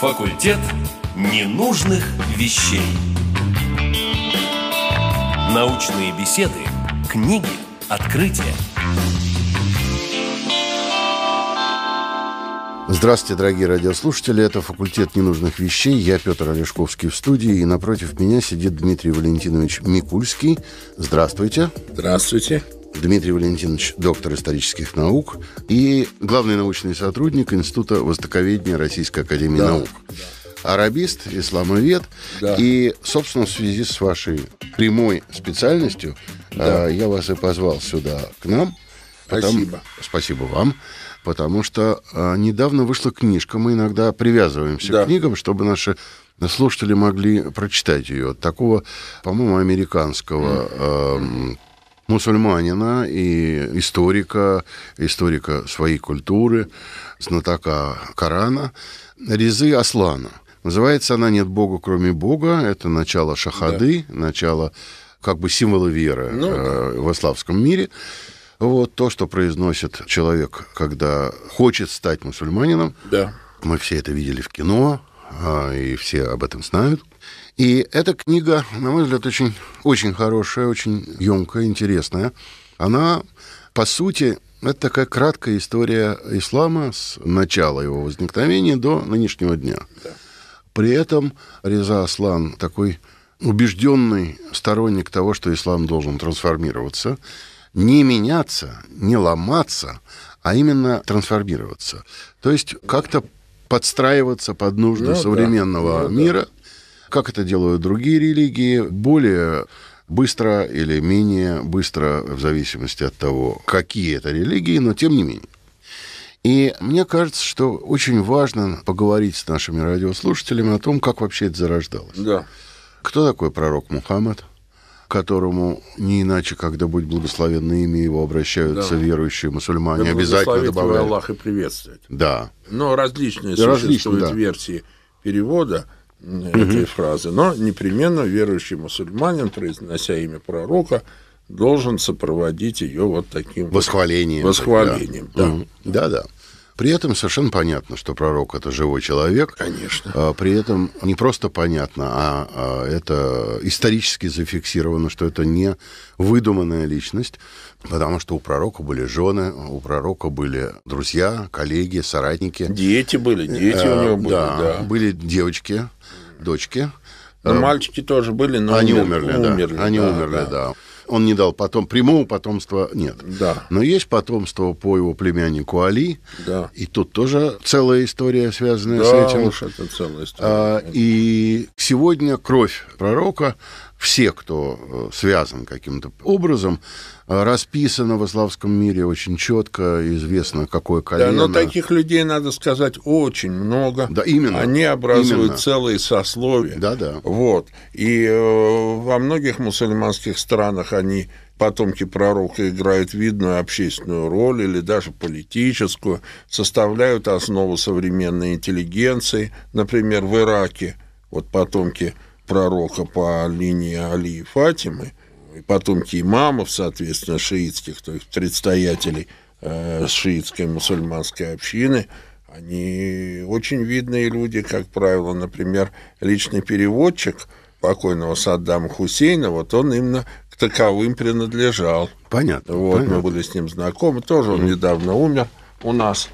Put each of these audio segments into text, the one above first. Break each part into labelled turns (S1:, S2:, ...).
S1: Факультет ненужных вещей. Научные беседы,
S2: книги, открытия. Здравствуйте, дорогие радиослушатели. Это «Факультет ненужных вещей». Я Петр Олешковский в студии. И напротив меня сидит Дмитрий Валентинович Микульский. Здравствуйте. Здравствуйте. Дмитрий Валентинович, доктор исторических наук и главный научный сотрудник Института востоковедения Российской Академии да. Наук. Арабист, исламовед. Да. И, собственно, в связи с вашей прямой специальностью да. Э, я вас и позвал сюда к нам. Потом... Спасибо. Спасибо вам потому что э, недавно вышла книжка, мы иногда привязываемся да. к книгам, чтобы наши слушатели могли прочитать ее. Такого, по-моему, американского э, мусульманина и историка, историка своей культуры, знатока Корана, Резы Аслана. Называется она «Нет Бога, кроме Бога». Это начало шахады, да. начало как бы символа веры ну, э, в исламском мире. Вот то, что произносит человек, когда хочет стать мусульманином. Да. Мы все это видели в кино, а, и все об этом знают. И эта книга, на мой взгляд, очень, очень хорошая, очень емкая, интересная. Она, по сути, это такая краткая история ислама с начала его возникновения до нынешнего дня. При этом Реза Аслан такой убежденный сторонник того, что ислам должен трансформироваться, не меняться, не ломаться, а именно трансформироваться. То есть как-то подстраиваться под нужды ну, современного ну да. мира – как это делают другие религии, более быстро или менее быстро, в зависимости от того, какие это религии, но тем не менее. И мне кажется, что очень важно поговорить с нашими радиослушателями о том, как вообще это зарождалось. Да. Кто такой пророк Мухаммад? которому не иначе, когда будь благословенны имя его, обращаются да. верующие мусульмане. Да, обязательно добавляют. Аллах
S1: и приветствовать. Да. Но различные Различно, существуют да. версии перевода mm-hmm. фразы. Но непременно верующий мусульманин, произнося имя пророка, должен
S2: сопроводить ее вот таким восхвалением. Восхвалением, да. Да, да. да. При этом совершенно понятно, что пророк это живой человек. Конечно. А при этом не просто понятно, а, а это исторически зафиксировано, что это не выдуманная личность, потому что у пророка были жены, у пророка были друзья, коллеги, соратники. Дети были, дети у э, него были, да. да. Были девочки, дочки. Ну, мальчики тоже были, но они умерли, умерли да. Они умерли, да. да он не дал потом прямого потомства нет. Да. Но есть потомство по его племяннику Али. Да. И тут тоже целая история, связанная да, с этим. Уж это целая история. А, и сегодня кровь пророка все, кто э, связан каким-то образом, э, расписано в исламском мире очень четко, известно, какое колено. Да, но таких
S1: людей, надо сказать, очень много. Да, именно. Они образуют именно. целые
S2: сословия.
S1: Да, да. Вот. И э, во многих мусульманских странах они потомки пророка играют видную общественную роль или даже политическую, составляют основу современной интеллигенции. Например, в Ираке вот потомки – пророка по линии Али и Фатимы, и потомки имамов, соответственно, шиитских, то есть предстоятелей э, шиитской мусульманской общины, они очень видные люди, как правило, например, личный переводчик покойного Саддама Хусейна, вот он именно к таковым принадлежал. Понятно. Вот, понятно. мы были с ним знакомы, тоже он недавно умер у нас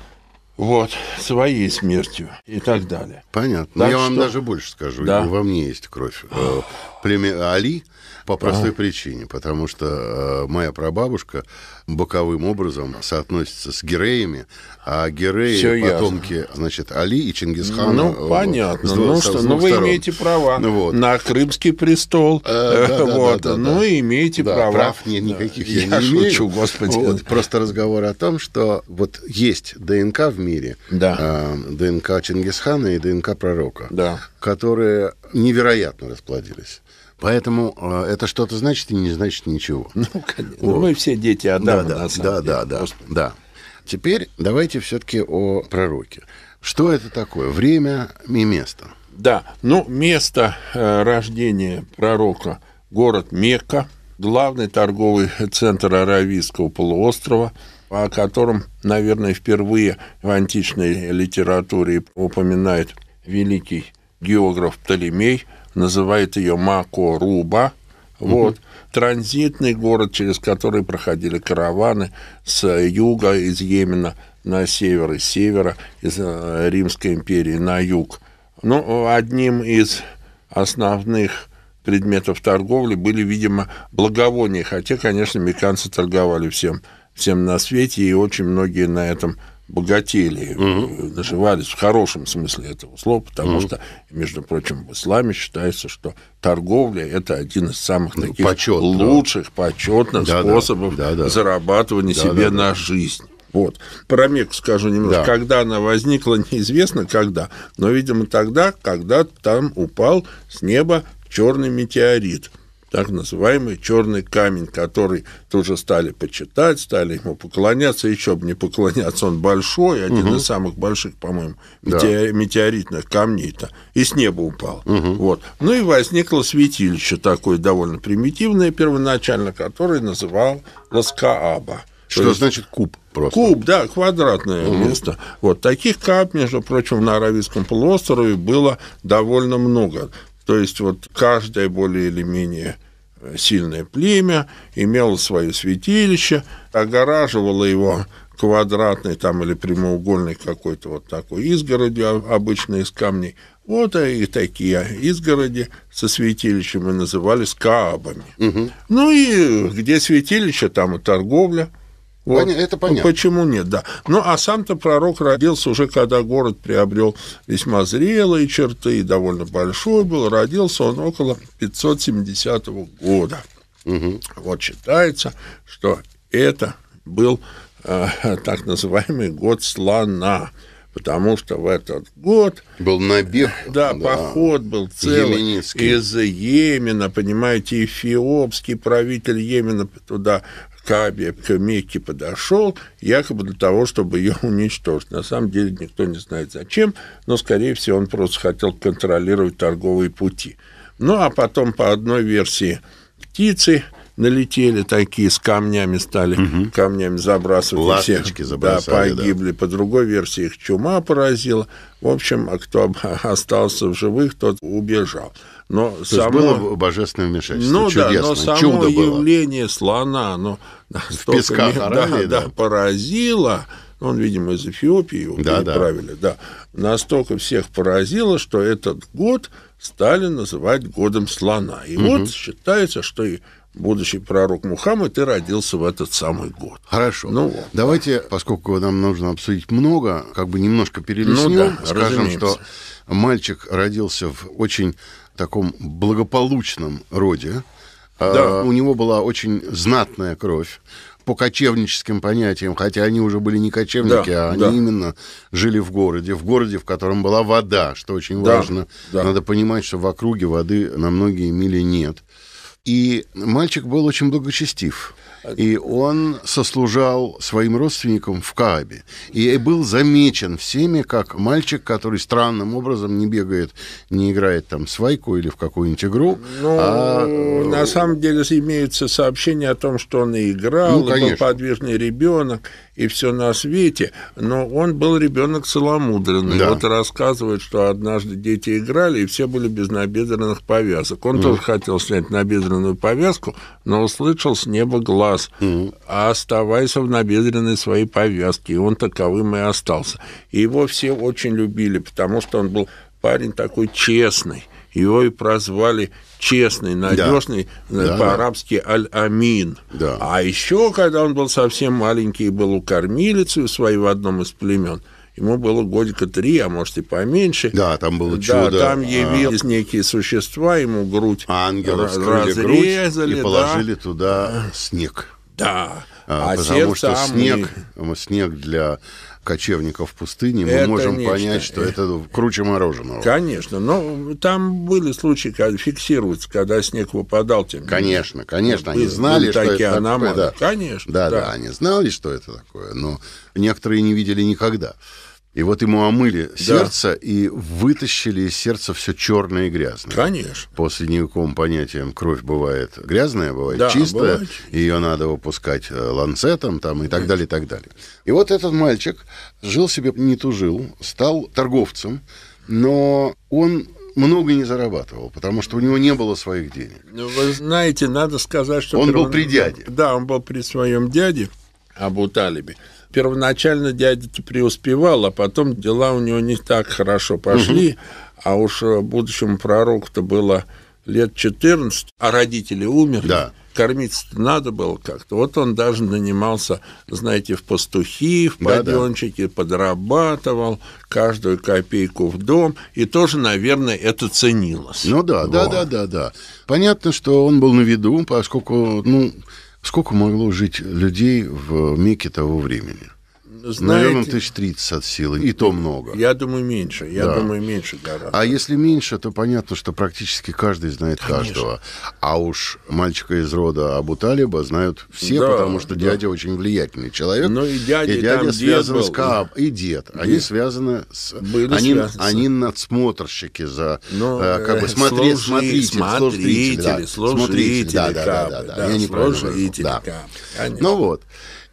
S1: вот, своей смертью и так далее. Понятно.
S2: Так Я что... вам даже больше скажу. Да. Во мне есть кровь. Э, племя Али, по простой а. причине, потому что э, моя прабабушка боковым образом соотносится с героями, а гереи Все потомки, ясно. значит, Али и Чингисхана. Ну, э, понятно. С, ну, с, что, с ну, вы сторон. имеете права вот. на Крымский престол. Э, ну, имеете права. Прав нет, никаких я, я не шучу, имею. господи. Вот, просто разговор о том, что вот есть ДНК в мире, да. э, ДНК Чингисхана и ДНК пророка, да. которые невероятно расплодились. Поэтому э, это что-то значит и не значит ничего. Ну, конечно. Вот. Мы все дети Адама, да, да, на самом да, деле. Да, да, да. Теперь давайте все-таки о пророке. Что это такое? Время и место. Да, ну, место
S1: э, рождения пророка – город Мекка, главный торговый центр Аравийского полуострова, о котором, наверное, впервые в античной литературе упоминает великий географ Птолемей – называет ее Макоруба. Вот. Угу. Транзитный город, через который проходили караваны с юга, из Йемена на север, и севера, из э, Римской империи на юг. Ну, одним из основных предметов торговли были, видимо, благовония, хотя, конечно, мексиканцы торговали всем, всем на свете, и очень многие на этом богатели, угу. Э, доживались в хорошем смысле этого слова, потому угу. что, между прочим, в исламе считается, что торговля это один из самых ну, таких Почет, лучших, да. почетных да, способов да, да, зарабатывания да, себе да, да. на жизнь. Вот. Про Мекку скажу немножко. Да. Когда она возникла, неизвестно когда, но, видимо, тогда, когда там упал с неба черный метеорит – так называемый черный камень, который тоже стали почитать, стали ему поклоняться, еще бы не поклоняться, он большой, один угу. из самых больших, по-моему, да. метеоритных камней-то, и с неба упал. Угу. Вот. Ну и возникло святилище такое довольно примитивное первоначально, которое называл Ласкааба. Что есть... значит куб просто? Куб, да, квадратное угу. место. Вот таких кап, между прочим, на Аравийском полуострове было довольно много. То есть вот каждое более или менее э, сильное племя имело свое святилище, огораживало его квадратной там или прямоугольной какой-то вот такой изгородью, а, обычно из камней. Вот и такие изгороди со святилищем и назывались каабами. Угу. Ну и где святилище, там и торговля –
S2: вот. Это понятно. Ну,
S1: почему нет, да. Ну, а сам-то пророк родился уже, когда город приобрел весьма зрелые черты, и довольно большой был. Родился он около 570 года. Угу. Вот считается, что это был э, так называемый год слона потому что в этот год... Был набег. Э, да, да. поход был целый из Йемена, понимаете, эфиопский правитель Йемена туда Кабе к Мекке подошел, якобы для того, чтобы ее уничтожить. На самом деле никто не знает зачем, но, скорее всего, он просто хотел контролировать торговые пути. Ну, а потом, по одной версии, птицы – налетели такие, с камнями стали, угу. камнями забрасывать. Ласточки всех, забросали, да, погибли. Да. По другой версии их чума поразила. В общем, а кто остался в живых, тот убежал.
S2: Но То само... есть было божественное вмешательство, ну, чудесно, да, но само чудо
S1: явление слона, оно в песках да, да. да, поразило, ну, он, видимо, из Эфиопии его да, переправили, да. да, настолько всех поразило, что этот год стали называть годом слона. И угу. вот считается, что и будущий пророк Мухаммад и родился
S2: в этот самый год. Хорошо. Ну, вот. Давайте, поскольку нам нужно обсудить много, как бы немножко перелистнем, ну, да, скажем, разумеется. что мальчик родился в очень таком благополучном роде. А, да. у него была очень знатная кровь по кочевническим понятиям, хотя они уже были не кочевники, да, а они да. именно жили в городе, в городе, в котором была вода, что очень да, важно. Да. Надо понимать, что в округе воды на многие мили нет. И мальчик был очень благочестив. И он сослужал своим родственникам в Каабе. И был замечен всеми как мальчик, который странным образом не бегает, не играет там свайку или в какую-нибудь игру. Ну, а... на самом деле имеется сообщение о том, что он и
S1: играл, ну, был подвижный ребенок и все на свете, но он был ребенок целомудренный. Да. Вот рассказывает, что однажды дети играли, и все были без набедренных повязок. Он mm. тоже хотел снять набедренную повязку, но услышал с неба глаз, mm. а оставайся в набедренной своей повязке. И он таковым и остался. И его все очень любили, потому что он был парень такой честный его и прозвали честный, надежный, э, да. по-арабски Аль-Амин. Да. А еще, когда он был совсем маленький и был у кормилицы своей в одном из племен, Ему было годика три, а может и поменьше. Да, там было чудо. Да, там а. явились а... некие существа,
S2: ему грудь Ангелы разрезали. Грудь и положили да. туда снег. Да. А, а потому что снег, и... снег для кочевников в пустыне, мы это можем нечто. понять, что это круче мороженого.
S1: Конечно, но там были случаи, когда фиксируется, когда снег выпадал. Тем конечно, конечно, были, они знали, что такие это аномалии. такое. Да. Конечно,
S2: да, да, да, они знали, что это такое, но некоторые не видели никогда. И вот ему омыли да. сердце и вытащили из сердца все черное и грязное. Конечно. По средневековым понятиям кровь бывает грязная, бывает да, чистая, бывает. ее надо выпускать э, ланцетом там, и так далее, и так далее. И вот этот мальчик жил себе, не тужил, стал торговцем, но он много не зарабатывал, потому что у него не было своих денег.
S1: Ну Вы знаете, надо сказать, что... Он перво... был при дяде.
S2: Да, он был при
S1: своем дяде, Абу Талибе первоначально дядя-то типа, преуспевал, а потом дела у него не так хорошо пошли, угу. а уж э, будущему пророку-то было лет 14, а родители умерли. Да. Кормиться надо было как-то. Вот он даже нанимался, знаете, в пастухи, в паденчики, да, да. подрабатывал каждую копейку в дом, и тоже, наверное, это ценилось. Ну да, да, да,
S2: да, да. Понятно, что он был на виду, поскольку, ну, Сколько могло жить людей в Мекке того времени?
S1: Ну, знаете... Наверное, тысяч
S2: тридцать от силы, и то много.
S1: Я думаю, меньше, я да. думаю, меньше гораздо. А
S2: если меньше, то понятно, что практически каждый знает Конечно. каждого. А уж мальчика из рода Абу Талиба знают все, да, потому что да. дядя очень влиятельный человек. Но и дядя, и дядя связан был. с Кааб, и дед. дед. Они связаны с... Были они, они надсмотрщики за... Но, ну, э, как бы э, смотри, служители, смотрители, служители, служители, да. служители, да, да, да, да, да, да, я не служители, да.
S1: Ну вот.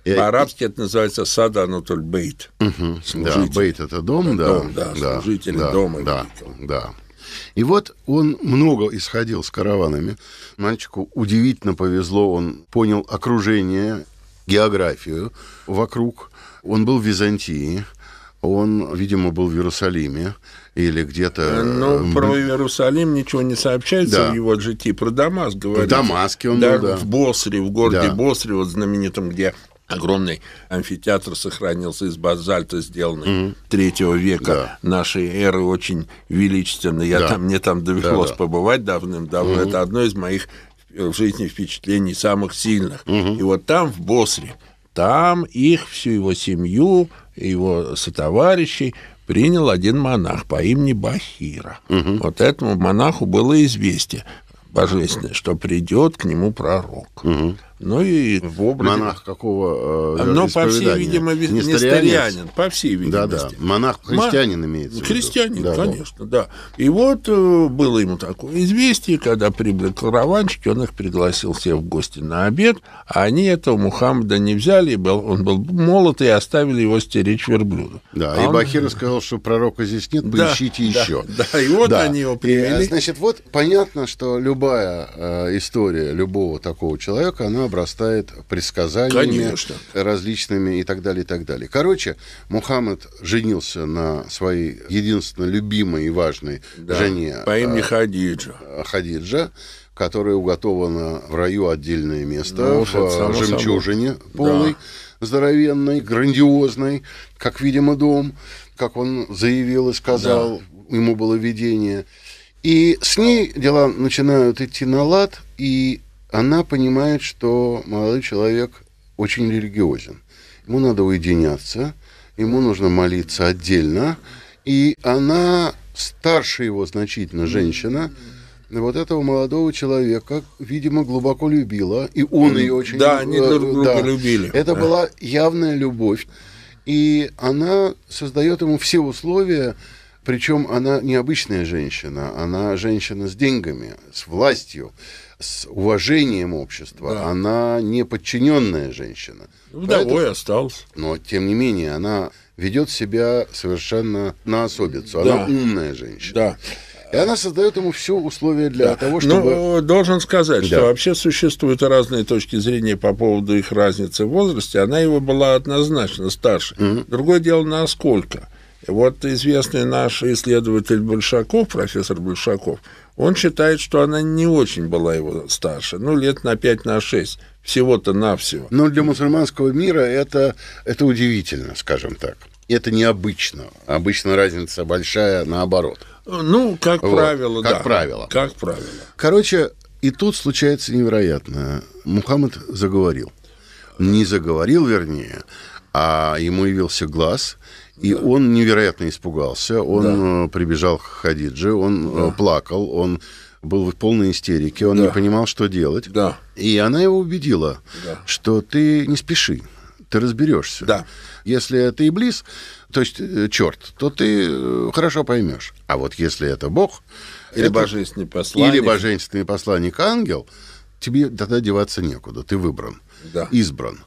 S1: По-арабски а это называется сада анатоль бейт.
S2: Да,
S1: бейт это дом, да. Дом, да, да служители да, дома. Да,
S2: да, И вот он много исходил с караванами. Мальчику удивительно повезло, он понял окружение, географию вокруг. Он был в Византии, он, видимо, был в Иерусалиме или где-то... Э, ну, э, про
S1: Иерусалим ничего не сообщается да. в его житии. про Дамаск говорят. В Дамаске он да, был, да. В
S2: Босре, в городе да. Босре, вот
S1: знаменитом, где огромный амфитеатр сохранился из базальта, сделанный третьего mm века да. нашей эры, очень величественный. Я да. там, мне там довелось да, побывать давным-давно. Mm Это одно из моих э, в жизни впечатлений самых сильных. Mm -hmm. И вот там, в Босре, там их, всю его семью, его сотоварищей принял один монах по имени Бахира. Угу. Вот этому монаху было известие божественное, что придет к нему пророк. Угу. Ну и в образе... Монах какого э, а, Но, по всей видимости, нестарианин. По всей видимости. Да, да. Монах-христианин Ма... имеется Христианин, да, конечно, да. да. И вот э, было ему такое известие, когда прибыли караванщики, он их пригласил всех в гости на обед, а они этого Мухаммада не взяли, был, он был молод, и оставили его стеречь верблюда. Да, а и он... Бахир
S2: сказал, что пророка здесь нет, да, поищите да, еще. Да, да, и вот да. они его привели. И, значит, вот понятно, что любая э, история любого такого человека, она обрастает предсказаниями Конечно. различными и так далее, и так далее. Короче, Мухаммед женился на своей единственно любимой и важной да, жене. По имени э, Хадиджа. Э, Хадиджа, которая уготована в раю отдельное место, ну, в жемчужине собой. полной, да. здоровенной, грандиозной, как, видимо, дом, как он заявил и сказал, да. ему было видение. И с ней дела начинают идти на лад, и она понимает, что молодой человек очень религиозен. Ему надо уединяться, ему нужно молиться отдельно. И она старше его значительно, женщина, вот этого молодого человека, видимо, глубоко любила, и он ее очень Да, они друг э, друга да. любили. Это да. была явная любовь. И она создает ему все условия, причем она необычная женщина, она женщина с деньгами, с властью, с уважением общества. Да. Она не подчиненная женщина. Ну, Вдовой остался. Но, тем не менее, она ведет себя совершенно на особицу. Да. Она умная женщина. Да. И она создает ему все условия для да. того, ну, чтобы... Ну, должен сказать, да. что
S1: вообще существуют разные точки зрения по поводу их разницы в возрасте. Она его была однозначно старше. Угу. Другое дело, насколько. Вот известный наш исследователь Большаков, профессор Большаков, он считает, что она не очень была его старше, ну, лет на 5-6, на всего-то навсего. Но для
S2: мусульманского мира это, это удивительно, скажем так. Это необычно. Обычно разница большая наоборот. Ну, как вот. правило, как да. правило. Как правило. Короче, и тут случается невероятное. Мухаммад заговорил. Не заговорил, вернее, а ему явился глаз, и да. он невероятно испугался, он да. Э, прибежал к Хадидже, он э, да. плакал, он был в полной истерике, он да. не понимал, что делать. Да. И она его убедила, да. что ты не спеши, ты разберешься. Да. Если это Иблис, то есть э, черт, то ты хорошо поймешь. А вот если это Бог... Или это... божественный посланник. Или божественный посланник ангел, тебе тогда деваться некуда, ты выбран, да. избран.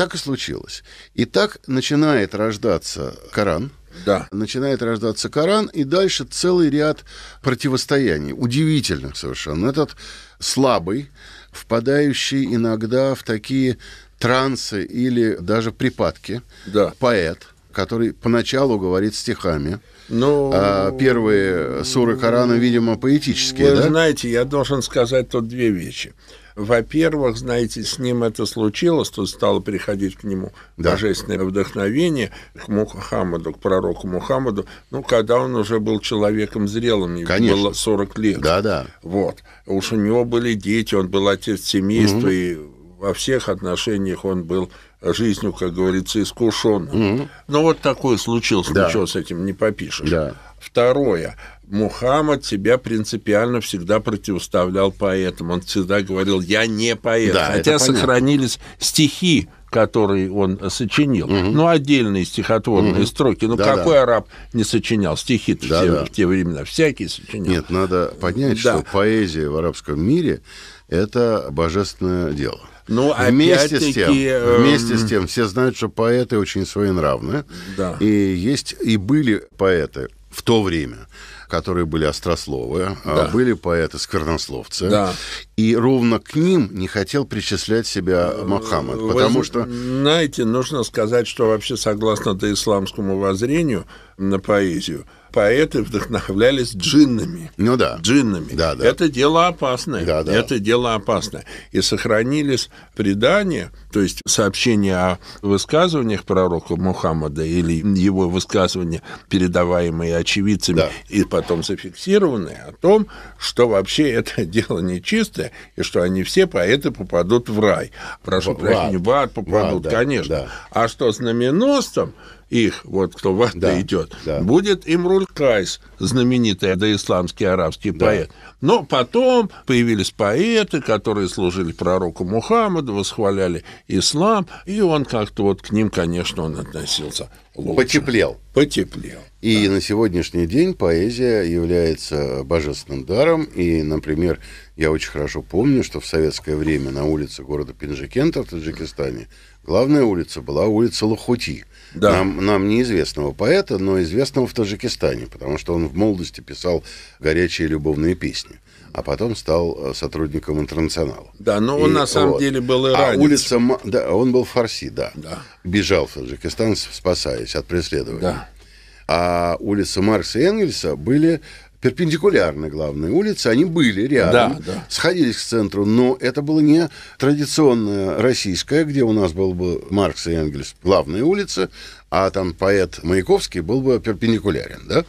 S2: Так и случилось. И так начинает рождаться Коран, да. Начинает рождаться Коран, и дальше целый ряд противостояний, удивительных совершенно. Этот слабый, впадающий иногда в такие трансы или даже припадки, да. поэт, который поначалу говорит стихами. Ну, а первые суры Корана, видимо, поэтические, Вы да? знаете, я
S1: должен сказать тут две вещи. Во-первых, знаете, с ним это случилось, тут стало приходить к нему да. божественное вдохновение, к Мухаммаду, к пророку Мухаммаду, ну, когда он уже был человеком зрелым, ему Конечно. было 40 лет. Да-да. Вот. Уж у него были дети, он был отец семейства, угу. и во всех отношениях он был жизнью, как говорится, искушенным. Угу. Ну, вот такое случилось, да. ничего с этим не попишешь. Да. Второе. Мухаммад себя принципиально всегда противоставлял поэтам. Он всегда говорил, я не поэт. Да, Хотя сохранились стихи, которые он э, сочинил. Угу. Ну, отдельные стихотворные угу. строки. Ну, да, какой да. араб
S2: не сочинял стихи да, в, те, да. в те времена? Всякие сочинял. Нет, надо понять, да. что поэзия в арабском мире – это божественное дело. Ну, вместе с тем, эм, вместе с тем, все знают, что поэты очень своенравны. Да. И есть и были поэты в то время, которые были острословы, а, да. были поэты-сквернословцы. Да. И ровно к ним не хотел причислять себя э, Мухаммад, потому Вы, что...
S1: Знаете, нужно сказать, что вообще согласно исламскому воззрению, на поэзию поэты вдохновлялись джиннами. Ну да. Джиннами. Да, да. Это дело опасное. Да, да. Это дело опасное. И сохранились предания, то есть сообщения о высказываниях пророка Мухаммада или его высказывания, передаваемые очевидцами да. и потом зафиксированные, о том, что вообще это дело нечистое, и что они все поэты попадут в рай. Прошу прощения, в ад попадут, в ад, да, конечно. Да. А что знаменосцем их, вот кто в Ахты да, идет, да. будет Имруль Кайс, знаменитый доисламский арабский да. поэт. Но потом появились поэты, которые служили пророку Мухаммаду, восхваляли ислам, и он как-то вот к ним, конечно, он относился
S2: лучше. Потеплел. Потеплел. И да. на сегодняшний день поэзия является божественным даром. И, например, я очень хорошо помню, что в советское время на улице города Пинжикента в Таджикистане главная улица была улица Лохути да. нам, нам неизвестного поэта, но известного в Таджикистане, потому что он в молодости писал горячие любовные песни а потом стал э, сотрудником интернационала. Да, но он и, на самом вот. деле
S1: был иранец. А
S2: улица, да, он был фарси, да. да. Бежал в Таджикистан, спасаясь от преследования. Да. А улица Маркса и Энгельса были перпендикулярны главной улице, они были рядом, да, да. сходились к центру, но это было не традиционная российская, где у нас был бы Маркс и Энгельс главная улица, а там поэт Маяковский был бы перпендикулярен, да?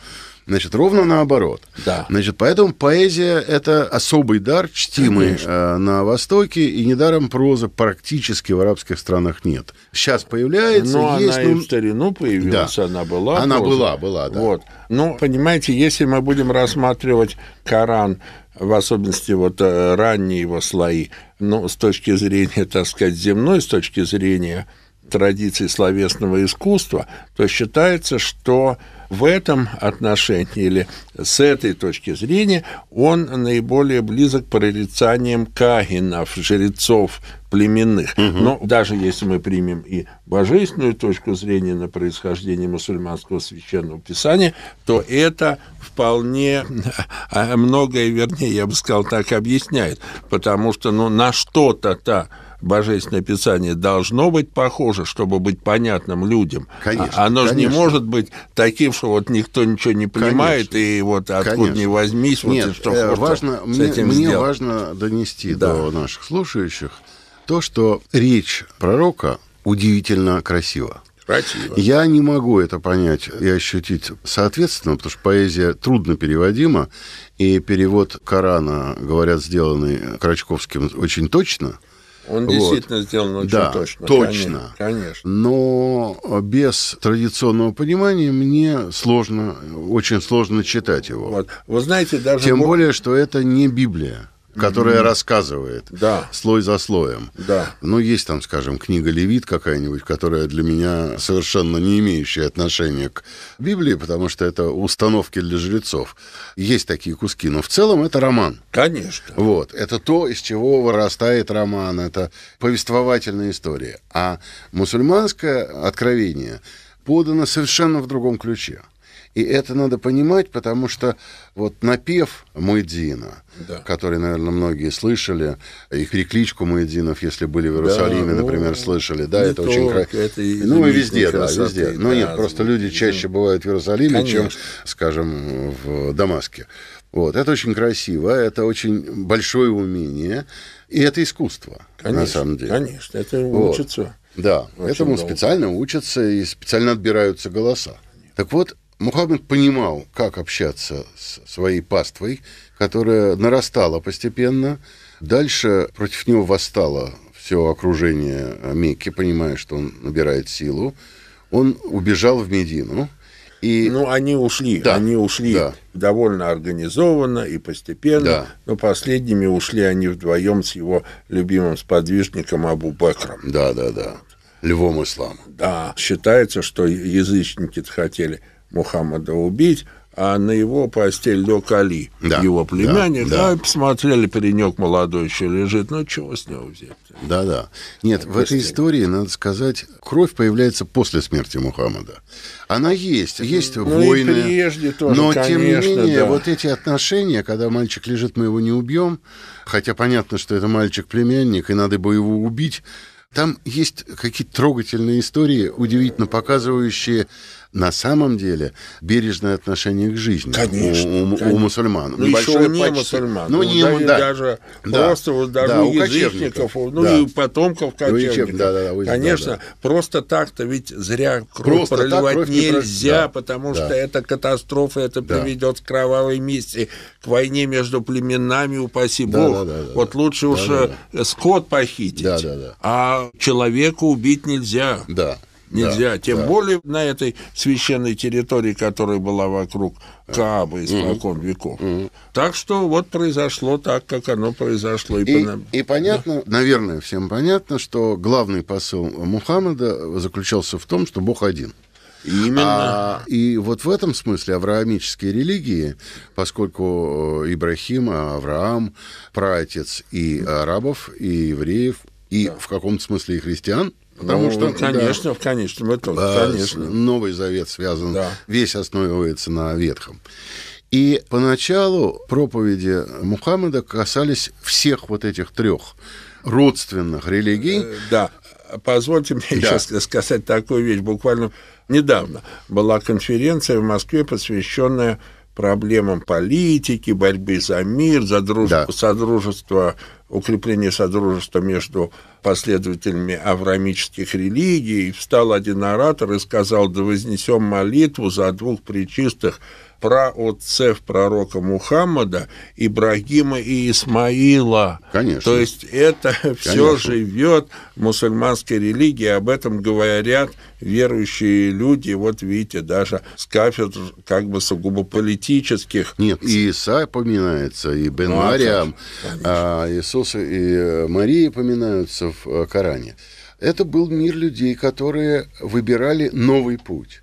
S2: Значит, ровно наоборот. Да. Значит, поэтому поэзия — это особый дар, чтимый э, на Востоке, и недаром прозы практически в арабских странах нет. Сейчас появляется, но ну, есть... она ну... и в старину
S1: появилась, да. она была. Она проза. была, была, да. Вот. Ну, понимаете, если мы будем рассматривать Коран, в особенности вот э, ранние его слои, ну, с точки зрения, так сказать, земной, с точки зрения традиций словесного искусства, то считается, что в этом отношении или с этой точки зрения он наиболее близок к прорицаниям кагинов, жрецов племенных. Угу. Но даже если мы примем и божественную точку зрения на происхождение мусульманского священного писания, то это вполне а, а, многое, вернее, я бы сказал так, объясняет. Потому что ну, на что-то-то -то божественное писание должно быть похоже, чтобы быть понятным людям. Конечно. А оно же не может быть таким, что вот никто ничего не понимает, Конечно. и вот откуда Конечно. не возьмись, вот Нет, что э, важно, мне, сделать.
S2: важно донести да. до наших слушающих то, что речь пророка удивительно красива. Красиво. Я не могу это понять и ощутить соответственно, потому что поэзия трудно переводима, и перевод Корана, говорят, сделанный Крачковским очень точно – он вот. действительно
S1: сделан очень да, точно. Точно.
S2: Конечно. Но без традиционного понимания мне сложно, очень сложно читать его. Вот. Вы знаете, даже... Тем более, что это не Библия которая mm-hmm. рассказывает да. слой за слоем. Да. Ну, есть там, скажем, книга Левит какая-нибудь, которая для меня совершенно не имеющая отношения к Библии, потому что это установки для жрецов. Есть такие куски, но в целом это роман. Конечно. Вот. Это то, из чего вырастает роман. Это повествовательная история. А мусульманское откровение подано совершенно в другом ключе. И это надо понимать, потому что вот напев Муэдина, да. который, наверное, многие слышали, и перекличку Муэдинов, если были в Иерусалиме, да, ну, например, ну, слышали, да, это очень красиво. Ну и везде, красоты, да, везде. Да, Но ну, нет, просто люди чаще бывают в Иерусалиме, конечно. чем, скажем, в Дамаске. Вот, это очень красиво, это очень большое умение, и это искусство, конечно, на самом деле. Конечно, это учится. Вот. Да, Очень этому долго. специально учатся и специально отбираются голоса. Так вот, Мухаммед понимал, как общаться с своей паствой, которая нарастала постепенно. Дальше против него восстало все окружение Мекки, понимая, что он набирает силу. Он убежал в Медину. И... Ну, они
S1: ушли, да, они ушли да. довольно организованно и постепенно, да. но последними ушли они вдвоем с его любимым сподвижником Абу Бекром. Да, да, да. Львом ислама. Да, считается, что язычники хотели Мухаммада убить, а на его постель док Али, да, его племянник, да, да, да, посмотрели,
S2: паренек молодой еще лежит, ну чего с него взять? Да, да. Нет, Отпустили. в этой истории, надо сказать, кровь появляется после смерти Мухаммада. Она есть, есть ну, войны. И тоже, но, конечно, тем не менее, да. вот эти отношения, когда мальчик лежит, мы его не убьем, хотя понятно, что это мальчик-племянник, и надо бы его убить, там есть какие-то трогательные истории, удивительно показывающие на самом деле бережное отношение к жизни конечно, у, у, конечно. у мусульман. Ну, еще у не почти... мусульман. Ну, ну не, даже, да. даже да. просто вот даже да, у язычников, у ну да. и
S1: потомков ну, кочевников. Да, да, да, конечно, да, да. просто так-то ведь зря кровь просто проливать кровь нельзя, не потому да. что да. это катастрофа, это да. приведет к кровавой миссии, к войне между племенами, упаси да, Бог. Да, да, да, вот лучше да, уж да, э, да. скот похитить, да, да, да. а человека убить нельзя. Да. Нельзя. Да, Тем да. более на этой священной территории, которая была
S2: вокруг Каабы испокон mm веков. mm
S1: Так что вот произошло так, как оно произошло. И, и, по...
S2: и понятно, да. наверное, всем понятно, что главный посыл Мухаммада заключался в том, что Бог один. Именно. А, и вот в этом смысле авраамические религии, поскольку э, Ибрахим, Авраам, праотец и арабов, и евреев, и да. в каком-то смысле и христиан, Потому ну, что, конечно, да, в конечном итоге, а, конечно. Новый Завет связан, да. весь основывается на Ветхом. И поначалу проповеди Мухаммеда касались всех вот этих трех родственных религий. Э, да. Позвольте
S1: мне да. сейчас сказать такую вещь. Буквально недавно была конференция в Москве, посвященная проблемам политики, борьбы за мир, за дружбу, да. содружество укрепление содружества между последователями авраамических религий, встал один оратор и сказал, да вознесем молитву за двух причистых» праотцев пророка Мухаммада, Ибрагима и Исмаила. Конечно. То есть это все живет в мусульманской религии, об этом говорят верующие люди. Вот видите, даже с кафедр как
S2: бы сугубо политических. Нет, и Исаия поминается, и Бен ну, а Мариам, а Иисус и э, Мария поминаются в э, Коране. Это был мир людей, которые выбирали новый путь.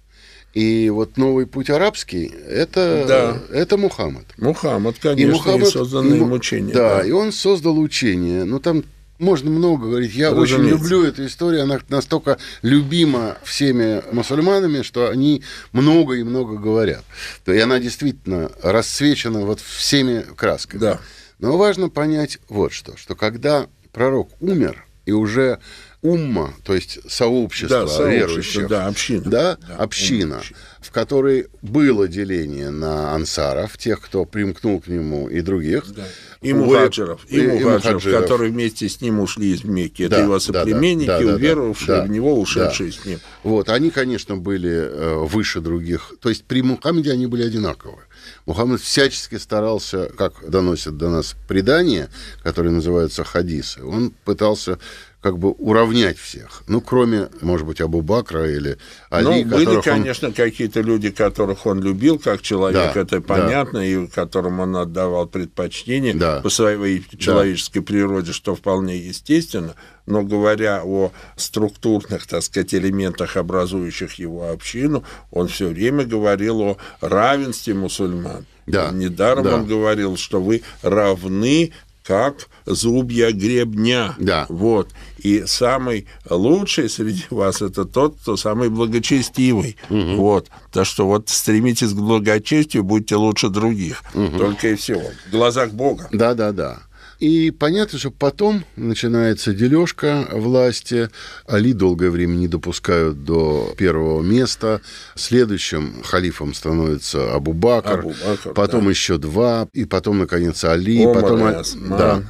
S2: И вот новый путь арабский это, да. это Мухаммад. Мухаммад, конечно, и, Мухаммад, и созданное им учение. Да, да, и он создал учение. Ну там можно много говорить. Я Разумеется. очень люблю эту историю. Она настолько любима всеми мусульманами, что они много и много говорят. И она действительно расцвечена вот всеми красками. Да. Но важно понять вот что, что когда пророк умер и уже умма, то есть сообщество, да, сообщество верующих, да, община, да, да, община, умма, в которой было деление на ансаров, тех, кто примкнул к нему, и других. Да. И мухаджиров, и, и, и мухаджиров, которые вместе с ним ушли из Мекки. Да, Это его соплеменники, да, да, да, уверовавшие да, в него, ушедшие да. с ним. Вот, они, конечно, были э, выше других. То есть при Мухаммеде они были одинаковы. Мухаммед всячески старался, как доносят до нас предания, которые называются хадисы, он пытался как бы уравнять всех. Ну, кроме, может быть, Абу Бакра или Али, Ну, были, конечно, он... какие-то
S1: люди, которых он любил как человек, да, это понятно, да. и которым он отдавал предпочтение да. по своей человеческой да. природе, что вполне естественно. Но говоря о структурных, так сказать, элементах, образующих его общину, он все время говорил о равенстве мусульман. Да. Недаром да. он говорил, что вы равны как зубья гребня. Да. Вот. И самый лучший среди вас это тот, кто самый благочестивый. Угу. Вот. Так что вот стремитесь к
S2: благочестию, будьте лучше других. Угу. Только
S1: и всего. В глазах Бога.
S2: Да, да, да. И понятно, что потом начинается дележка власти. Али долгое время не допускают до первого места. Следующим халифом становится Абу-Бакр. Абу потом да. еще два. И потом, наконец, Али. Омар потом, а... да.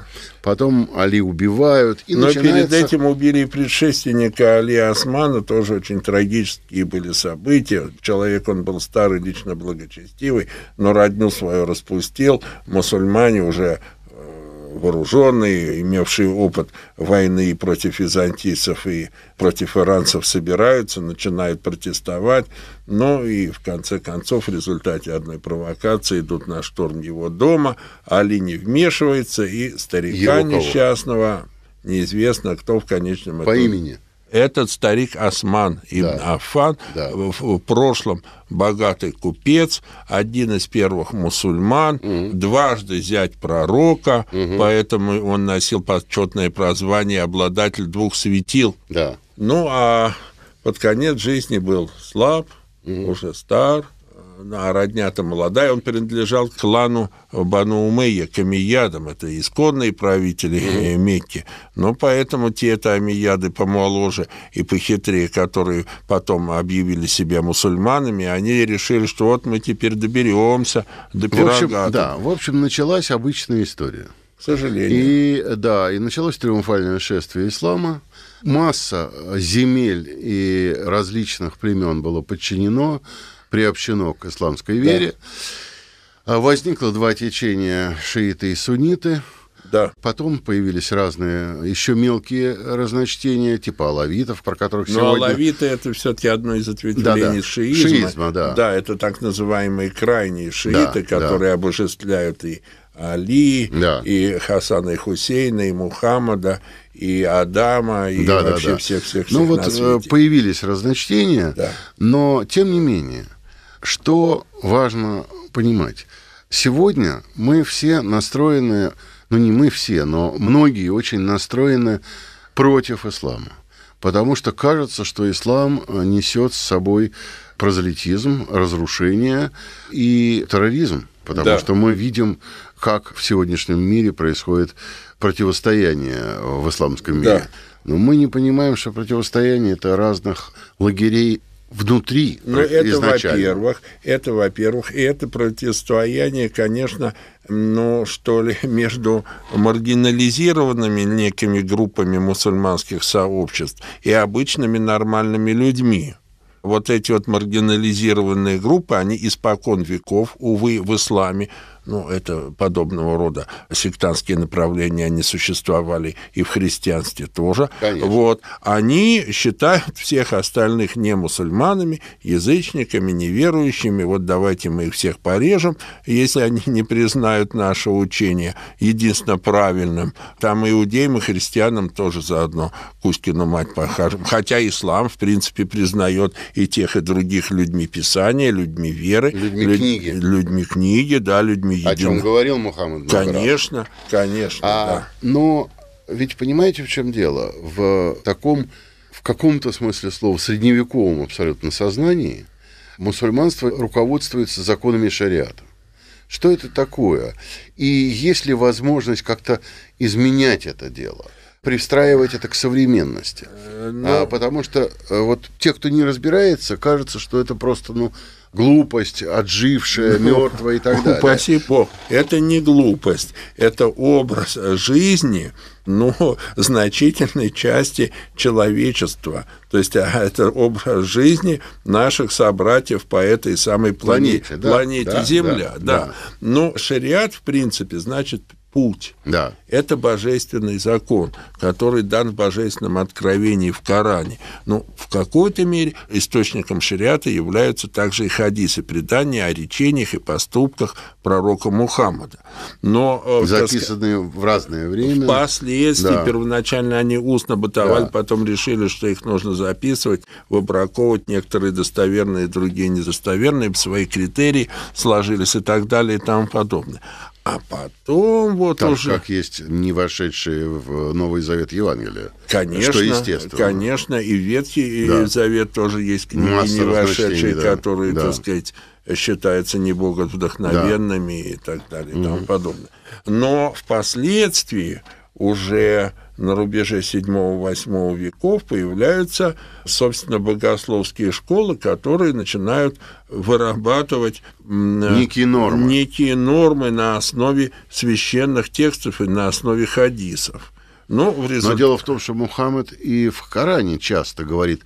S2: потом Али убивают. И Но начинается... перед этим
S1: убили предшественника Али Османа. Тоже очень трагические были события. Человек, он был старый, лично благочестивый, но родню свою распустил. Мусульмане уже вооруженные, имевшие опыт войны и против византийцев и против иранцев собираются, начинают протестовать, но ну и в конце концов в результате одной провокации идут на штурм его дома, Али не вмешивается, и старика несчастного неизвестно, кто в конечном итоге... По имени? этот старик Осман Ибн да. Афан, да. В, в прошлом богатый купец, один из первых мусульман, угу. дважды зять пророка, угу. поэтому он носил почетное прозвание обладатель двух светил. Да. Ну а под конец жизни был слаб, угу. уже стар, она родня-то молодая, он принадлежал к клану Бану Умейя, к Амиядам, это исконные правители э, Мекки, но поэтому те это Амияды помоложе и похитрее, которые потом объявили себя мусульманами, они решили, что вот мы теперь
S2: доберемся до пирога. В общем, да, в общем, началась обычная история. К сожалению. И, да, и началось триумфальное шествие ислама, масса земель и различных племен было подчинено приобщено к исламской вере. Да. Возникло два течения шииты и сунниты. Да. Потом появились разные еще мелкие разночтения, типа алавитов, про которых ну, сегодня... Но
S1: алавиты — это все-таки одно из ответвлений да, да. шиизма. Шиизма, да. Да,
S2: это так называемые
S1: крайние шииты, да, которые да. обожествляют и Али, да. и Хасана и Хусейна, и Мухаммада, и Адама, и да, вообще всех-всех-всех да, да. Ну вот э,
S2: появились разночтения, да. но тем не менее – что важно понимать? Сегодня мы все настроены, ну не мы все, но многие очень настроены против ислама. Потому что кажется, что ислам э, несет с собой прозелитизм, разрушение и терроризм. Потому да. что мы видим, как в сегодняшнем мире происходит противостояние в исламском мире. Да. Но мы не понимаем, что противостояние это разных лагерей внутри Но ну, это, во-первых,
S1: это, во-первых, и это противостояние, конечно, ну, что ли, между маргинализированными некими группами мусульманских сообществ и обычными нормальными людьми вот эти вот маргинализированные группы, они испокон веков, увы, в исламе ну, это подобного рода сектантские направления, они существовали и в христианстве тоже. Конечно. Вот. Они считают всех остальных не мусульманами, язычниками, неверующими. Вот давайте мы их всех порежем, если они не признают наше учение единственно правильным. Там иудеям и христианам тоже заодно Кузькину мать покажем. Хотя ислам, в принципе, признает и тех, и других людьми Писания, людьми веры. Людьми люд... книги.
S2: Людьми книги, да, людьми едино. О чем говорил Мухаммад Маград. Конечно, конечно. А, да. Но ведь понимаете, в чем дело? В таком, в каком-то смысле слова, средневековом абсолютно сознании мусульманство руководствуется законами шариата. Что это такое? И есть ли возможность как-то изменять это дело? пристраивать это к современности. Э,
S1: но... Ну, а, потому
S2: что э, вот те, кто не разбирается, кажется, что это просто, ну, глупость, отжившая, ну, мертвая и так далее. Упаси бог. Это не глупость, это образ
S1: жизни, но значительной части человечества. То есть а, это образ жизни наших собратьев по этой самой планете, планете, да, планете да, Земля. Да, да. Да. Но шариат, в принципе, значит путь. Да. Это божественный закон, который дан в божественном откровении в Коране. Но ну, в какой-то мере источником шариата являются также и хадисы, предания о речениях и поступках пророка Мухаммада. Но, э, Записанные
S2: сказать, в разное
S1: время. Впоследствии, да. первоначально они устно бытовали, да. потом решили, что их нужно записывать, выбраковывать некоторые достоверные, другие недостоверные, свои критерии сложились и так далее и тому подобное. А потом вот так, уже... как
S2: есть не вошедшие в э, Новый Завет Евангелия. Конечно. Что естественно. Конечно, и Ветхий да. Завет тоже есть книги, Масса не вошедшие, да. которые, да. так сказать, считаются
S1: не небоговдохновенными да. и так далее и тому угу. подобное. Но впоследствии уже на рубеже 7-8 веков появляются, собственно, богословские школы, которые начинают вырабатывать э, некие нормы, некие нормы на основе священных текстов и на основе
S2: хадисов. Но, ну, в результ... Но дело в том, что Мухаммед и в Коране часто говорит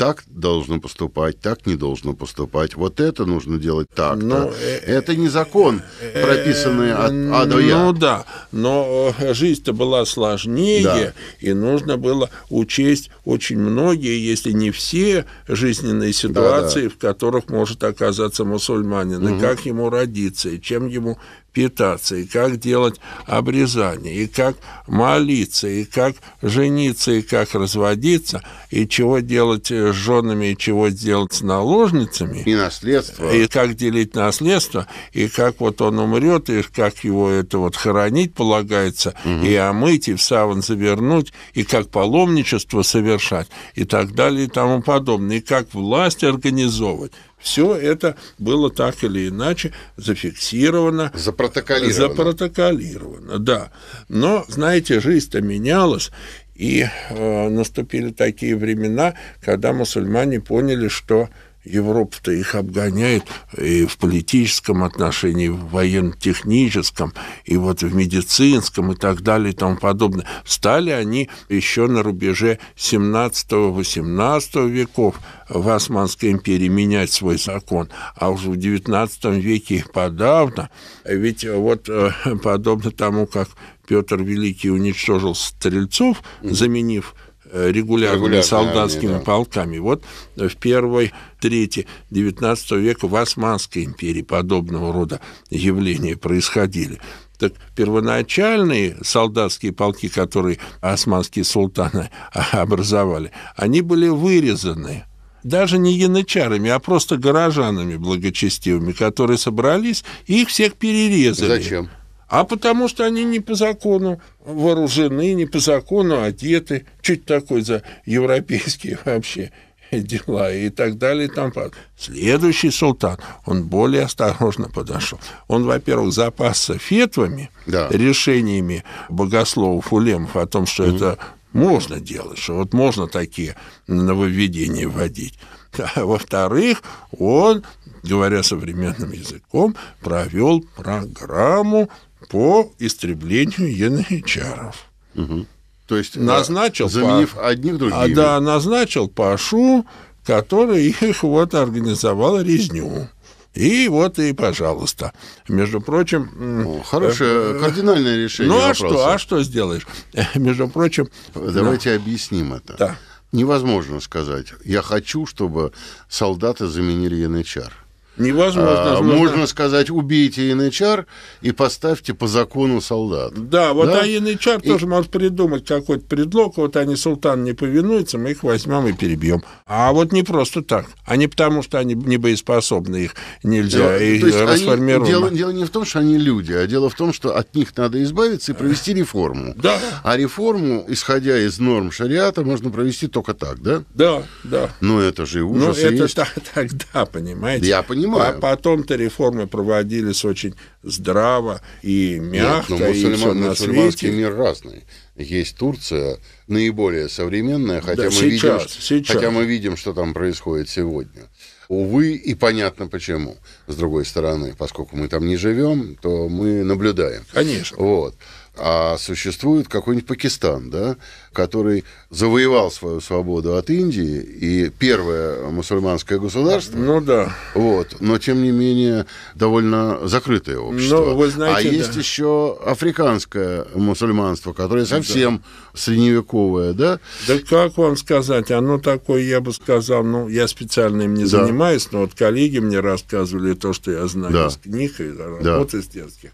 S2: так должно поступать, так не должно поступать, вот это нужно делать так. Но ну, э, э, это не закон, э, прописанный от А Ну да, но
S1: жизнь-то была сложнее, и нужно было учесть очень многие, если не все жизненные ситуации, в которых может оказаться мусульманин, и как ему родиться, и чем ему питаться, и как делать обрезание, и как молиться, и как жениться, и как разводиться, и чего делать с женами, и чего делать с наложницами. И наследство. И как делить наследство, и как вот он умрет, и как его это вот хоронить полагается, угу. и омыть, и в саван завернуть, и как паломничество совершать, и так далее, и тому подобное, и как власть организовывать. Все это было так или иначе зафиксировано. Запротоколировано. Запротоколировано, да. Но, знаете, жизнь-то менялась, и э, наступили такие времена, когда мусульмане поняли, что Европа-то их обгоняет и в политическом отношении, и в военно-техническом, и вот в медицинском и так далее и тому подобное. Стали они еще на рубеже 17-18 веков в Османской империи менять свой закон, а уже в 19 веке их подавно. Ведь вот э, подобно тому, как Петр Великий уничтожил стрельцов, заменив Э, регулярными, регулярными солдатскими армии, да. полками. Вот э, в первой трети XIX века в Османской империи подобного рода явления происходили. Так первоначальные солдатские полки, которые османские султаны образовали, они были вырезаны даже не янычарами, а просто горожанами благочестивыми, которые собрались и их всех перерезали. Зачем? а потому что они не по закону вооружены, не по закону одеты, чуть такой за европейские вообще дела и так далее там. Следующий султан, он более осторожно подошел. Он, во-первых, запасся фетвами, да. решениями богословов улемов о том, что mm-hmm. это можно делать, что вот можно такие нововведения вводить. А во-вторых, он, говоря современным языком, провел программу по истреблению янычаров. Угу. То есть э, назначил заменив по...
S2: одних других, А, да,
S1: назначил Пашу, который их вот организовал резню. И вот и,
S2: пожалуйста. Между прочим... О, хорошее, э, кардинальное решение Ну а вопроса. что, а что сделаешь? Между прочим... Давайте ну, объясним это. Да. Невозможно сказать, я хочу, чтобы солдаты заменили янычар. Невозможно. А, можно сказать, убейте янычар и поставьте по закону солдат. Да, вот да? а янычар и... тоже может
S1: придумать какой-то предлог, вот они султан не повинуются, мы их возьмем и перебьем. А вот не просто так, а не потому, что они небоеспособны их нельзя, да, ну, их расформировать. Дело,
S2: дело не в том, что они люди, а дело в том, что от них надо избавиться и провести реформу. Да. А реформу, исходя из норм шариата, можно провести только так, да? Да, да. Но ну, это же ну, ужас Ну, это есть.
S1: так, так, да,
S2: понимаете. Я понимаю понимаю. А потом-то реформы проводились очень здраво и мягко. Нет, но ну, мусульман, и все на мусульманский мир разный. Есть Турция, наиболее современная, хотя, да, мы сейчас, видим, сейчас. хотя мы видим, что там происходит сегодня. Увы, и понятно почему. С другой стороны, поскольку мы там не живем, то мы наблюдаем. Конечно. Вот а существует какой-нибудь Пакистан, да, который завоевал свою свободу от Индии и первое мусульманское государство. Ну да. Вот, но тем не менее довольно закрытое ну, общество. Ну, вы знаете, а да. есть еще африканское мусульманство, которое совсем да. средневековое, да? Да как вам сказать, оно такое, я
S1: бы сказал, ну я специально им не да. занимаюсь, но вот коллеги мне рассказывали то, что я знаю да. из книг и работы да. из детских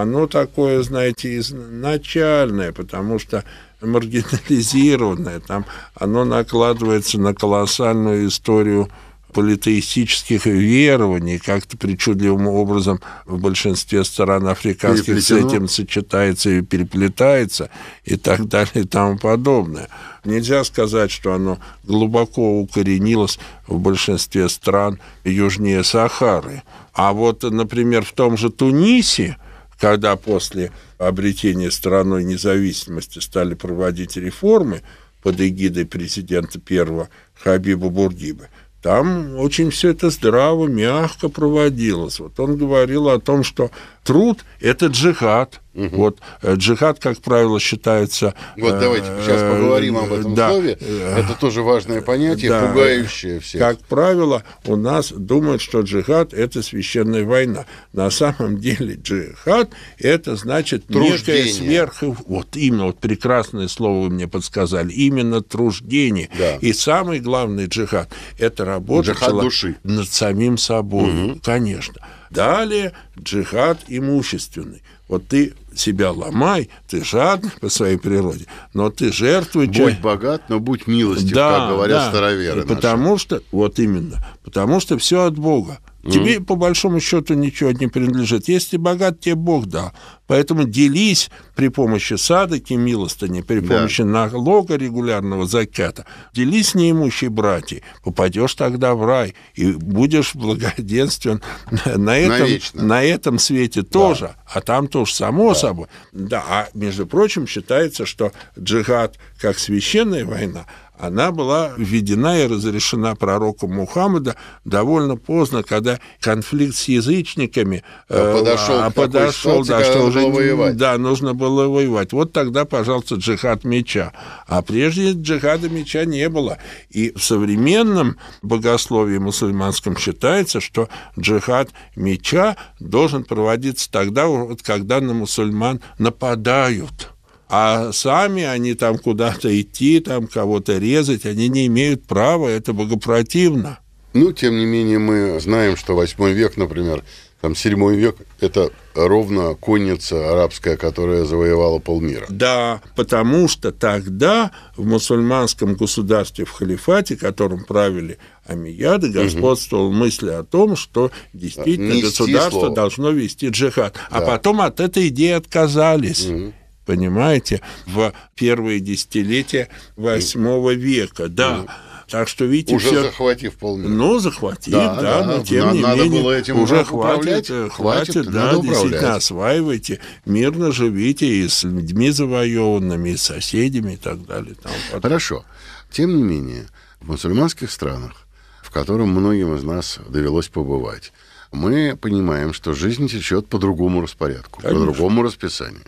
S1: оно такое, знаете, изначальное, потому что маргинализированное, там оно накладывается на колоссальную историю политеистических верований, как-то причудливым образом в большинстве стран африканских с этим сочетается и переплетается и так далее и тому подобное. Нельзя сказать, что оно глубоко укоренилось в большинстве стран южнее Сахары. А вот, например, в том же Тунисе – когда после обретения страной независимости стали проводить реформы под эгидой президента первого Хабиба Бургиба, там очень все это здраво, мягко проводилось. Вот он говорил о том, что труд – это джихад. Угу. Вот э, джихад, как правило, считается... Вот э, давайте сейчас э, поговорим об этом да. слове. Это
S2: тоже важное понятие, да. пугающее всех. Как
S1: правило, у нас думают, что джихад – это священная война. На самом деле джихад – это значит Труждение. некое сверх... Вот именно, вот прекрасное слово вы мне подсказали. Именно труждение. Да. И самый главный джихад – это работа джихад души. над самим собой. Угу. Конечно Далее джихад имущественный. Вот ты себя ломай, ты жадный по своей природе, но ты жертвуй. Будь часть... богат, но будь милостив, да, как говорят да. староверы. И наши. потому что, вот именно, потому что все от Бога mm Тебе, по большому счету, ничего не принадлежит. Если богат, тебе Бог дал. Поэтому делись при помощи садоки, милостыни, при помощи налога регулярного закята. Делись неимущей братья. Попадешь тогда в рай и будешь благоденствен на этом, на этом свете да. тоже. А там тоже само да. собой. Да, а между прочим, считается, что джихад как священная война – она была введена и разрешена пророком Мухаммада довольно поздно, когда конфликт с язычниками подошел, а подошел э, ситуации, да, что уже воевать. да, нужно было воевать. Вот тогда, пожалуйста, джихад меча. А прежде джихада меча не было. И в современном богословии мусульманском считается, что джихад меча должен проводиться тогда, когда на мусульман нападают. А сами они там куда-то идти, там кого-то резать, они не имеют права, это
S2: богопротивно. Ну, тем не менее, мы знаем, что 8 век, например, там 7 век – это ровно конница арабская, которая завоевала полмира. Да,
S1: потому что тогда в мусульманском государстве, в халифате, которым правили Амияды, господствовала угу. мысль о том, что действительно Нести государство слово. должно вести джихад. А да. А потом от этой идеи отказались. Угу понимаете, в первые десятилетия восьмого века, да. Так что видите, уже все...
S2: захватив полмира.
S1: Ну, захватив, да, да, да но тем не надо менее было этим уже э, хватит, хватит, хватит, да, действительно осваивайте, мирно живите и с людьми завоеванными,
S2: и с соседями и так далее. Там, потом. Хорошо. Тем не менее, в мусульманских странах, в которых многим из нас довелось побывать, мы понимаем, что жизнь течет по другому распорядку, Конечно. по другому расписанию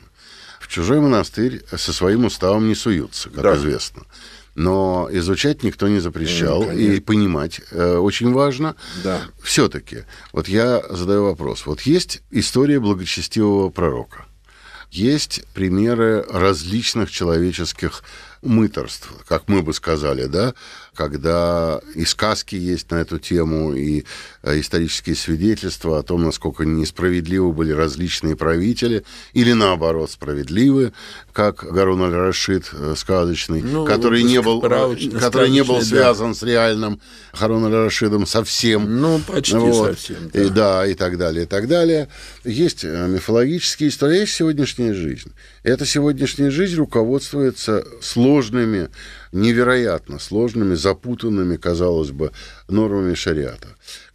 S2: чужой монастырь со своим уставом не суются, как да. известно. Но изучать никто не запрещал, конечно. и понимать э, очень важно. Да. Все-таки, вот я задаю вопрос. Вот есть история благочестивого пророка, есть примеры различных человеческих мыторств, как мы бы сказали, да, когда и сказки есть на эту тему, и э, исторические свидетельства о том, насколько несправедливы были различные правители, или наоборот справедливы, как Гарун аль-Рашид э, сказочный, ну, который, не был, э, который не был связан да. с реальным Харун аль-Рашидом совсем. Ну, почти вот. совсем. Да. И, да, и так далее, и так далее. Есть мифологические истории, есть сегодняшняя жизнь. Эта сегодняшняя жизнь руководствуется сложными, невероятно сложными, запутанными, казалось бы, нормами шариата.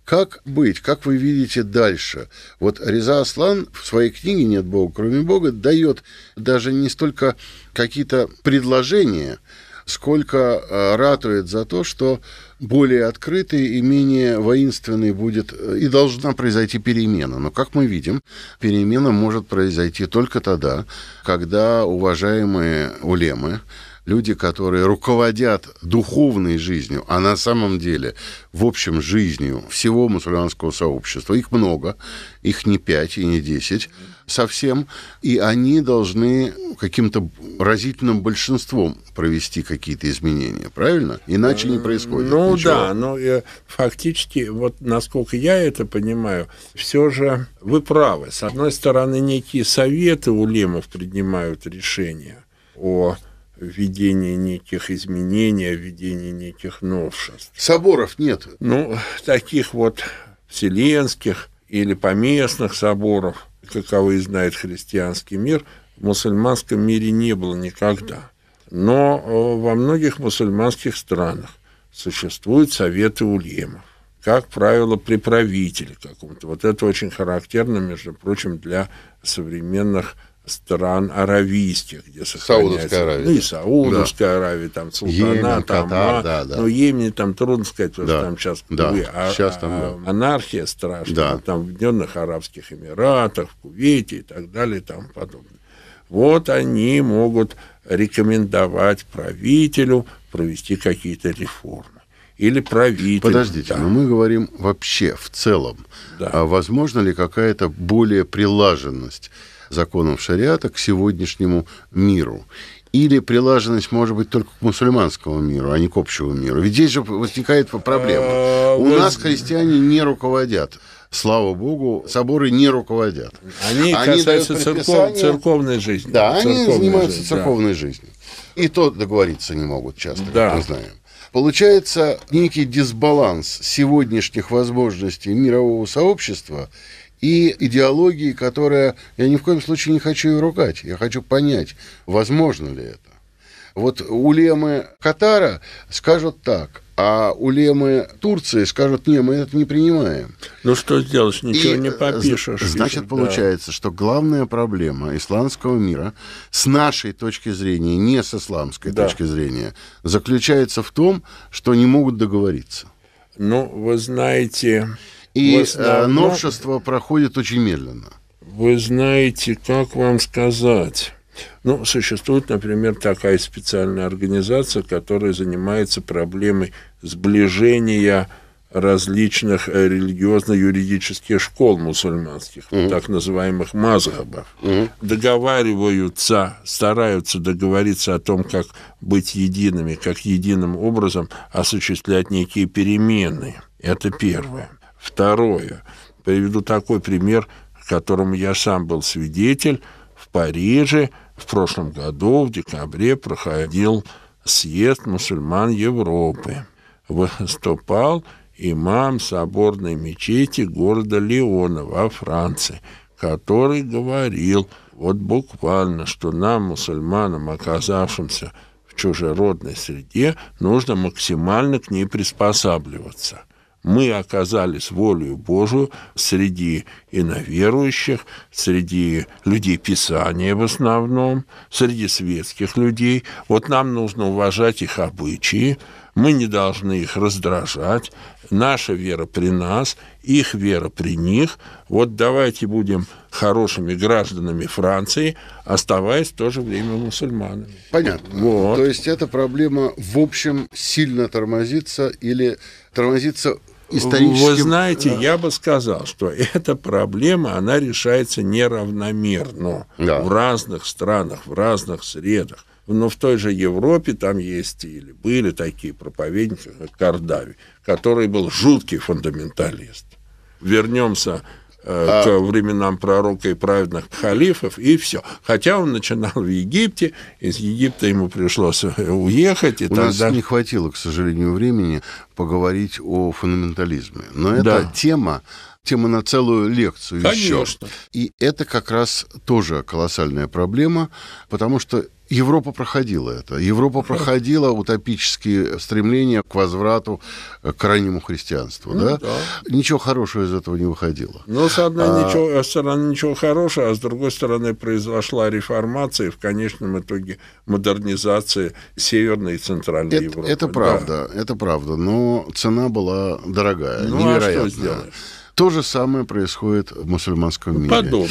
S2: Как быть? Как вы видите дальше? Вот Реза Аслан в своей книге «Нет Бога, кроме Бога» дает даже не столько какие-то предложения – сколько э, ратует за то, что более открытый и менее воинственный будет э, и должна произойти перемена. Но, как мы видим, перемена может произойти только тогда, когда уважаемые улемы, люди, которые руководят духовной жизнью, а на самом деле, в общем, жизнью всего мусульманского сообщества. Их много, их не пять и не десять совсем, и они должны каким-то разительным большинством провести какие-то изменения, правильно? Иначе не происходит. Ну ничего. да, но ну,
S1: э, фактически, вот
S2: насколько я это понимаю, все же
S1: вы правы. С одной стороны, некие советы улемов принимают решения о введение неких изменений, а введение введении неких новшеств. Соборов нет. Ну, таких вот вселенских или поместных соборов, каковы знает христианский мир, в мусульманском мире не было никогда. Но э, во многих мусульманских странах существуют советы улемов как правило, при правителе каком-то. Вот это очень характерно, между прочим, для современных стран аравийских, где сохраняется... Саудовская Аравия. Ну и Саудовская да. Аравия, там Султана, Йемен, там... Катар, а, да, да. Но ну, Йемене там трудно сказать, потому да. что там сейчас, да. увы, а, сейчас там, а, да. анархия страшная, да. там в Объединенных Арабских Эмиратах, в Кувейте и так далее и тому подобное. Вот они могут
S2: рекомендовать правителю провести какие-то реформы. Или правитель. Подождите, да. но мы говорим вообще в целом. Да. А возможно ли какая-то более прилаженность законам шариата к сегодняшнему миру или прилаженность может быть только к мусульманскому миру, а не к общему миру. Ведь здесь же возникает проблема. А, У нас христиане не руководят. Слава богу, соборы не руководят. Они, они касаются церков, церковной жизни. Да, они занимаются жизнь, церковной да. жизнью. И то договориться не могут часто, да. как мы знаем. Получается некий дисбаланс сегодняшних возможностей мирового сообщества и идеологии, которая... Я ни в коем случае не хочу ее ругать. Я хочу понять, возможно ли это. Вот улемы Катара скажут так, а улемы Турции скажут, не, мы это не принимаем. Ну что сделаешь, ничего и, не э, попишешь. Значит, получается, да. что главная проблема исламского мира с нашей точки зрения, не с исламской да. точки зрения, заключается в том, что не могут договориться. Ну, вы знаете... И основном... Э, новшество проходит очень
S1: медленно. Вы знаете, как вам сказать? Ну, существует, например, такая специальная организация, которая занимается проблемой сближения различных э, религиозно-юридических школ мусульманских, mm-hmm. так называемых мазхабов. Mm-hmm. Договариваются, стараются договориться о том, как быть едиными, как единым образом осуществлять некие перемены. Это первое. Второе. Приведу такой пример, которому я сам был свидетель. В Париже в прошлом году, в декабре, проходил съезд мусульман Европы. Выступал имам соборной мечети города Леона во Франции, который говорил вот буквально, что нам, мусульманам, оказавшимся в чужеродной среде, нужно максимально к ней приспосабливаться – мы оказались волею Божию среди иноверующих, среди людей Писания в основном, среди светских людей. Вот нам нужно уважать их обычаи, мы не должны их раздражать. Наша вера при нас, их вера при них. Вот давайте будем хорошими гражданами Франции, оставаясь в то же время мусульманами.
S2: Понятно. Вот. То есть эта проблема, в общем, сильно тормозится или тормозится историческим... Вы знаете,
S1: я бы сказал, что эта проблема, она решается неравномерно да. в разных странах, в разных средах. Но в той же Европе там есть или были такие проповедники, как Кардави, который был жуткий фундаменталист. Вернемся Э, а... к временам пророка и праведных халифов, и все. Хотя он начинал в Египте, из
S2: Египта ему пришлось э, уехать. И У тогда... нас не хватило, к сожалению, времени поговорить о фундаментализме. Но эта тема, тема на целую лекцию Конечно. еще. И это как раз тоже колоссальная проблема, потому что Европа проходила это. Европа проходила утопические стремления к возврату э, к раннему христианству. Ну, да? Да. Ничего хорошего из этого не выходило.
S1: Но с одной а... ничего, э, стороны ничего хорошего, а с другой стороны произошла реформация и в конечном итоге модернизация Северной и Центральной это, Европы. Это правда,
S2: да. это правда. Но цена была дорогая, ну, невероятная. А что сделаешь? То же самое происходит в мусульманском мире. Подобное.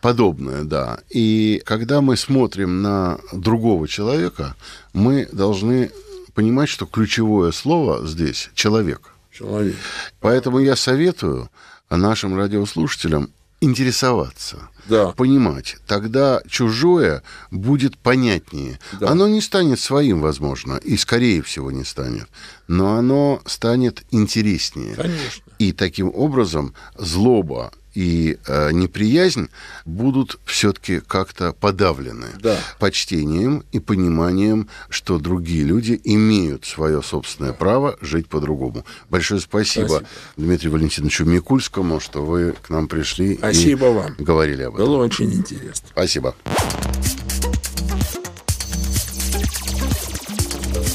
S2: Подобное, да. И когда мы смотрим на другого человека, мы должны понимать, что ключевое слово здесь человек. Человек. Поэтому я советую нашим радиослушателям интересоваться, да. понимать. Тогда чужое будет понятнее. Да. Оно не станет своим, возможно, и скорее всего не станет, но оно станет интереснее. Конечно. И таким образом злоба и э, неприязнь будут все-таки как-то подавлены да. почтением и пониманием, что другие люди имеют свое собственное право жить по-другому. Большое спасибо, спасибо Дмитрию Валентиновичу Микульскому, что вы к нам пришли спасибо и вам. говорили об этом. Было очень интересно. Спасибо.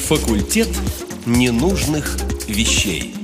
S2: Факультет ненужных вещей.